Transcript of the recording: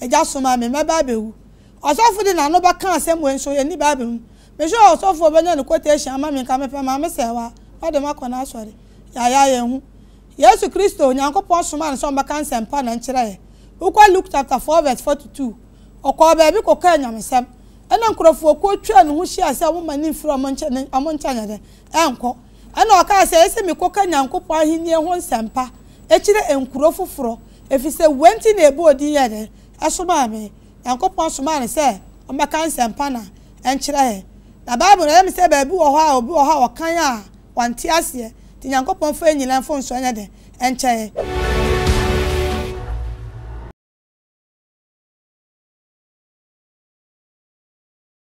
eja soma asem nso ba quotation ama mi wa ma kɔ n'asɔre ya yɛn ho yesu kristo soma na nkyerɛ yɛ wokɔ luke chapter four verse forty two ɔkɔɔ baabi kɔkɔ ɛnyamesɛm ɛna nkurɔfoɔ kuo ma ne mfiri ɔmo nkyɛn ɔmo nkyɛn yɛn ɛnkɔ ɛna ɔkaa sɛ esi mi kɔkɔ nyankopɔn ahenni ho ɛsomaa me nyankopɔn somaa ne sɛ ɔmmɛka nsɛmpa na ɛnkyerɛ yɛ na bible na ɛyɛ sɛ baabi wɔ hɔ a obi wɔ hɔ a ɔkan a wante aseɛ nti nyankopɔn fa nyinaa mfo nso ɛnyɛ dɛ ɛnkyɛɛ